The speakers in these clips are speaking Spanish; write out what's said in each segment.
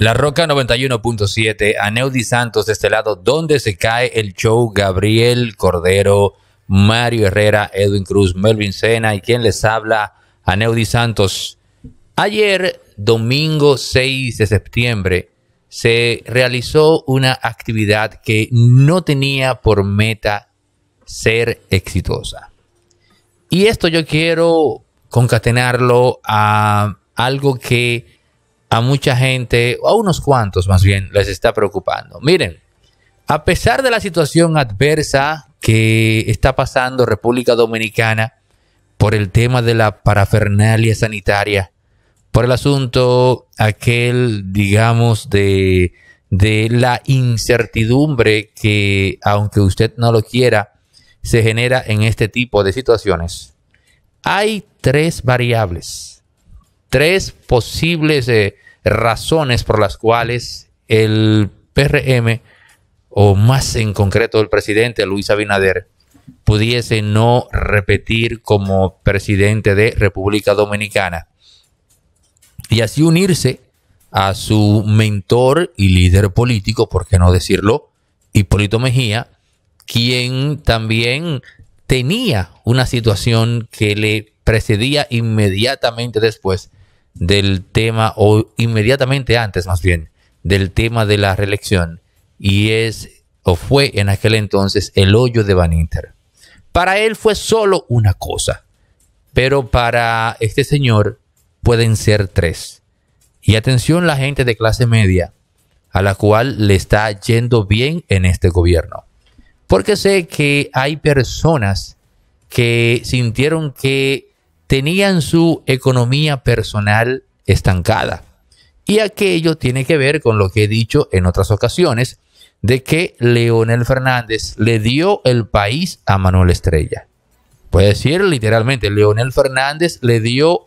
La Roca 91.7, Aneudi Santos de este lado, donde se cae el show Gabriel Cordero, Mario Herrera, Edwin Cruz, Melvin Sena y quien les habla, Aneudi Santos. Ayer, domingo 6 de septiembre, se realizó una actividad que no tenía por meta ser exitosa. Y esto yo quiero concatenarlo a algo que a mucha gente, o a unos cuantos más bien, les está preocupando. Miren, a pesar de la situación adversa que está pasando República Dominicana por el tema de la parafernalia sanitaria, por el asunto aquel, digamos, de, de la incertidumbre que, aunque usted no lo quiera, se genera en este tipo de situaciones. Hay tres variables tres posibles eh, razones por las cuales el PRM, o más en concreto el presidente Luis Abinader, pudiese no repetir como presidente de República Dominicana y así unirse a su mentor y líder político, por qué no decirlo, Hipólito Mejía, quien también tenía una situación que le precedía inmediatamente después del tema, o inmediatamente antes más bien, del tema de la reelección, y es, o fue en aquel entonces, el hoyo de Van Inter. Para él fue solo una cosa, pero para este señor pueden ser tres. Y atención la gente de clase media, a la cual le está yendo bien en este gobierno. Porque sé que hay personas que sintieron que tenían su economía personal estancada. Y aquello tiene que ver con lo que he dicho en otras ocasiones, de que Leonel Fernández le dio el país a Manuel Estrella. Puede decir literalmente, Leonel Fernández le dio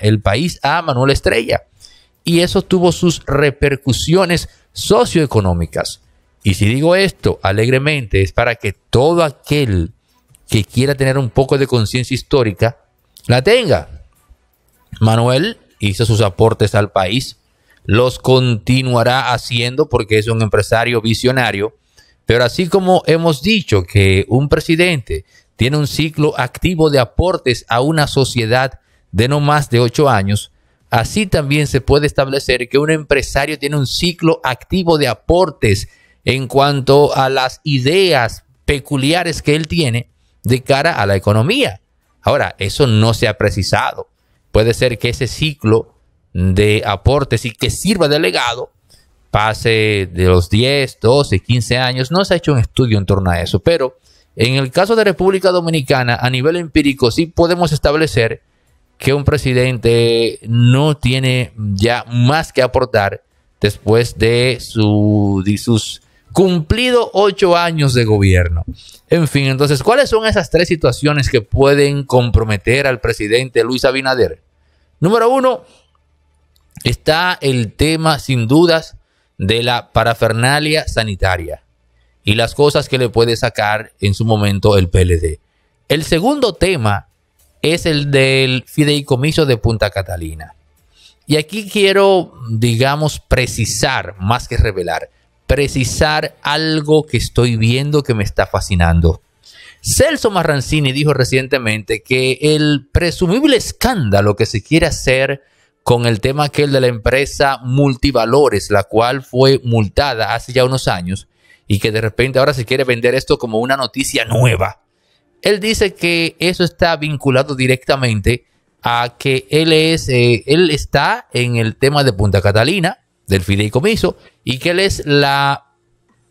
el país a Manuel Estrella. Y eso tuvo sus repercusiones socioeconómicas. Y si digo esto alegremente es para que todo aquel que quiera tener un poco de conciencia histórica la tenga. Manuel hizo sus aportes al país, los continuará haciendo porque es un empresario visionario, pero así como hemos dicho que un presidente tiene un ciclo activo de aportes a una sociedad de no más de ocho años, así también se puede establecer que un empresario tiene un ciclo activo de aportes en cuanto a las ideas peculiares que él tiene de cara a la economía. Ahora, eso no se ha precisado. Puede ser que ese ciclo de aportes y que sirva de legado pase de los 10, 12, 15 años. No se ha hecho un estudio en torno a eso, pero en el caso de República Dominicana, a nivel empírico, sí podemos establecer que un presidente no tiene ya más que aportar después de, su, de sus cumplido ocho años de gobierno. En fin, entonces, ¿cuáles son esas tres situaciones que pueden comprometer al presidente Luis Abinader? Número uno, está el tema, sin dudas, de la parafernalia sanitaria y las cosas que le puede sacar en su momento el PLD. El segundo tema es el del fideicomiso de Punta Catalina. Y aquí quiero, digamos, precisar más que revelar precisar algo que estoy viendo que me está fascinando. Celso Marrancini dijo recientemente que el presumible escándalo que se quiere hacer con el tema aquel de la empresa Multivalores, la cual fue multada hace ya unos años y que de repente ahora se quiere vender esto como una noticia nueva. Él dice que eso está vinculado directamente a que él, es, eh, él está en el tema de Punta Catalina, del fideicomiso y que él es la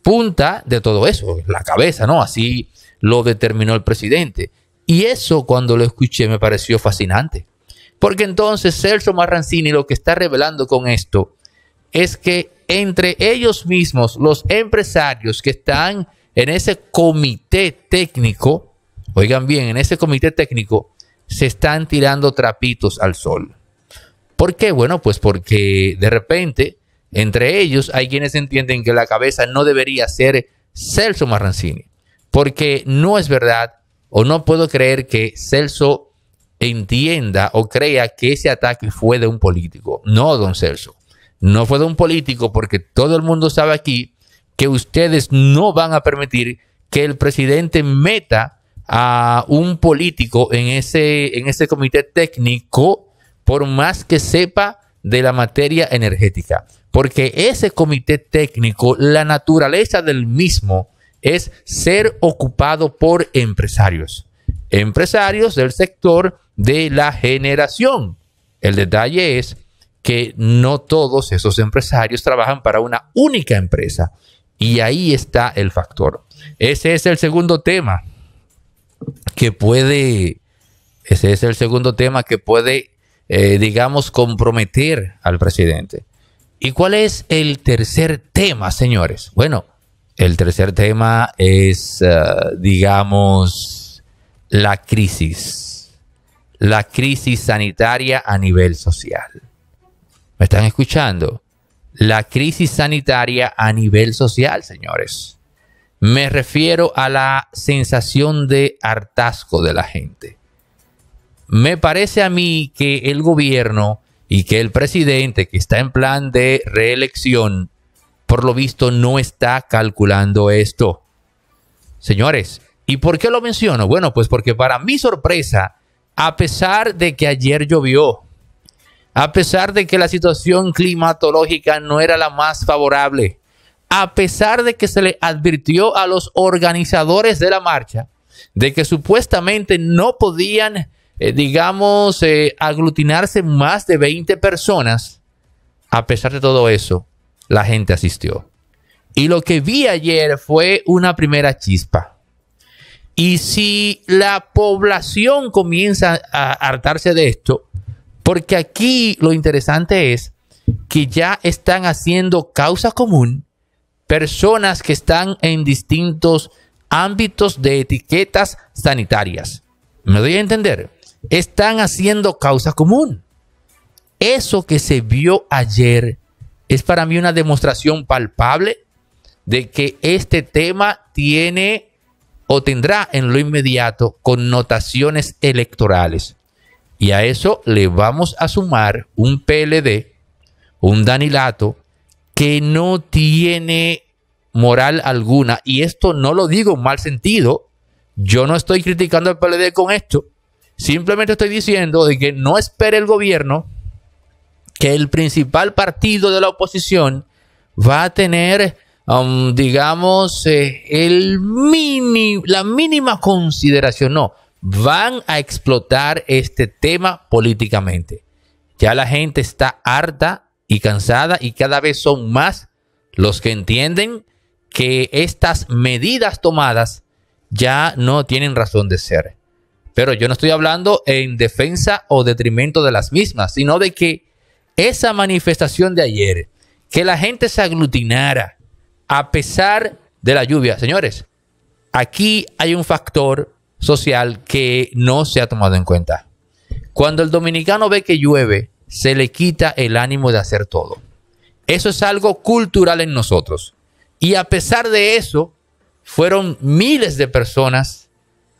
punta de todo eso, la cabeza, ¿no? Así lo determinó el presidente. Y eso cuando lo escuché me pareció fascinante. Porque entonces Celso Marrancini lo que está revelando con esto es que entre ellos mismos, los empresarios que están en ese comité técnico, oigan bien, en ese comité técnico, se están tirando trapitos al sol. ¿Por qué? Bueno, pues porque de repente entre ellos hay quienes entienden que la cabeza no debería ser Celso Marrancini, porque no es verdad o no puedo creer que Celso entienda o crea que ese ataque fue de un político. No, don Celso, no fue de un político porque todo el mundo sabe aquí que ustedes no van a permitir que el presidente meta a un político en ese, en ese comité técnico por más que sepa de la materia energética porque ese comité técnico, la naturaleza del mismo es ser ocupado por empresarios, empresarios del sector de la generación. El detalle es que no todos esos empresarios trabajan para una única empresa. Y ahí está el factor. Ese es el segundo tema que puede, ese es el segundo tema que puede, eh, digamos, comprometer al presidente. ¿Y cuál es el tercer tema, señores? Bueno, el tercer tema es, eh, digamos, la crisis, la crisis sanitaria a nivel social. ¿Me están escuchando? La crisis sanitaria a nivel social, señores. Me refiero a la sensación de hartazgo de la gente. Me parece a mí que el gobierno y que el presidente que está en plan de reelección, por lo visto, no está calculando esto. Señores, ¿y por qué lo menciono? Bueno, pues porque para mi sorpresa, a pesar de que ayer llovió, a pesar de que la situación climatológica no era la más favorable, a pesar de que se le advirtió a los organizadores de la marcha de que supuestamente no podían eh, digamos, eh, aglutinarse más de 20 personas, a pesar de todo eso, la gente asistió. Y lo que vi ayer fue una primera chispa. Y si la población comienza a hartarse de esto, porque aquí lo interesante es que ya están haciendo causa común personas que están en distintos ámbitos de etiquetas sanitarias. ¿Me doy a entender? están haciendo causa común. Eso que se vio ayer es para mí una demostración palpable de que este tema tiene o tendrá en lo inmediato connotaciones electorales. Y a eso le vamos a sumar un PLD, un Danilato, que no tiene moral alguna. Y esto no lo digo en mal sentido. Yo no estoy criticando al PLD con esto. Simplemente estoy diciendo de que no espere el gobierno que el principal partido de la oposición va a tener, um, digamos, eh, el la mínima consideración. No, van a explotar este tema políticamente. Ya la gente está harta y cansada y cada vez son más los que entienden que estas medidas tomadas ya no tienen razón de ser. Pero yo no estoy hablando en defensa o detrimento de las mismas, sino de que esa manifestación de ayer, que la gente se aglutinara a pesar de la lluvia, señores, aquí hay un factor social que no se ha tomado en cuenta. Cuando el dominicano ve que llueve, se le quita el ánimo de hacer todo. Eso es algo cultural en nosotros. Y a pesar de eso, fueron miles de personas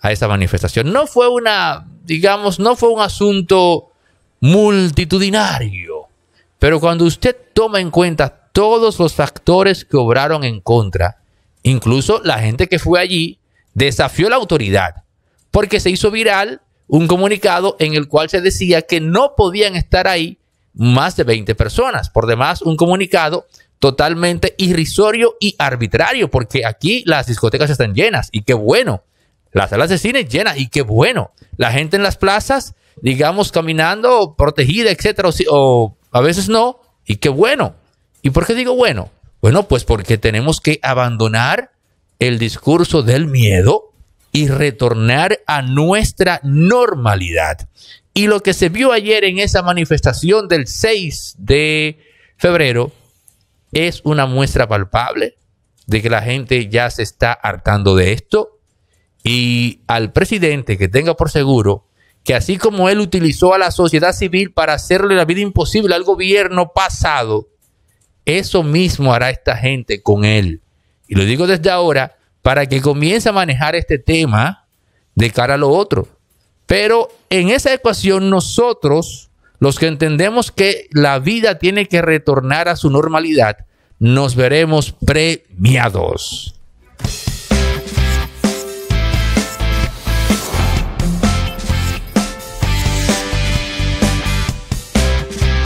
a esa manifestación. No fue una, digamos, no fue un asunto multitudinario, pero cuando usted toma en cuenta todos los factores que obraron en contra, incluso la gente que fue allí desafió la autoridad, porque se hizo viral un comunicado en el cual se decía que no podían estar ahí más de 20 personas. Por demás, un comunicado totalmente irrisorio y arbitrario, porque aquí las discotecas están llenas y qué bueno las salas de cine llenas y qué bueno. La gente en las plazas, digamos, caminando, protegida, etcétera, o, o a veces no, y qué bueno. ¿Y por qué digo bueno? Bueno, pues porque tenemos que abandonar el discurso del miedo y retornar a nuestra normalidad. Y lo que se vio ayer en esa manifestación del 6 de febrero es una muestra palpable de que la gente ya se está hartando de esto, y al presidente que tenga por seguro que así como él utilizó a la sociedad civil para hacerle la vida imposible al gobierno pasado, eso mismo hará esta gente con él. Y lo digo desde ahora para que comience a manejar este tema de cara a lo otro. Pero en esa ecuación nosotros, los que entendemos que la vida tiene que retornar a su normalidad, nos veremos premiados.